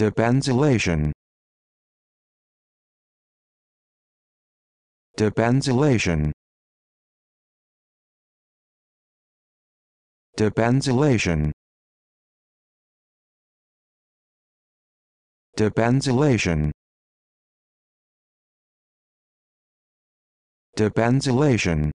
Debenzylation Debenzylation Debenzylation Debenzylation Debenzylation